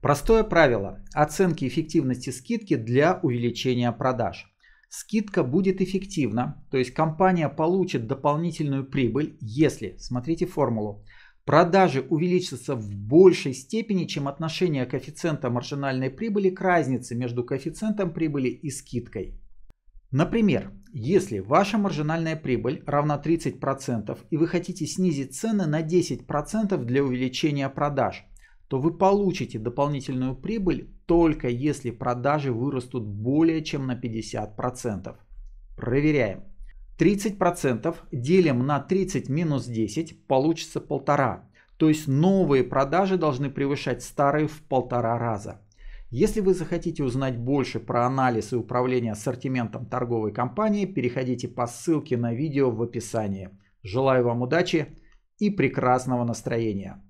Простое правило оценки эффективности скидки для увеличения продаж. Скидка будет эффективна, то есть компания получит дополнительную прибыль, если, смотрите формулу, продажи увеличатся в большей степени, чем отношение коэффициента маржинальной прибыли к разнице между коэффициентом прибыли и скидкой. Например, если ваша маржинальная прибыль равна 30% и вы хотите снизить цены на 10% для увеличения продаж, то вы получите дополнительную прибыль только если продажи вырастут более чем на 50%. Проверяем. 30% делим на 30 минус 10 получится полтора. То есть новые продажи должны превышать старые в полтора раза. Если вы захотите узнать больше про анализ и управление ассортиментом торговой компании, переходите по ссылке на видео в описании. Желаю вам удачи и прекрасного настроения!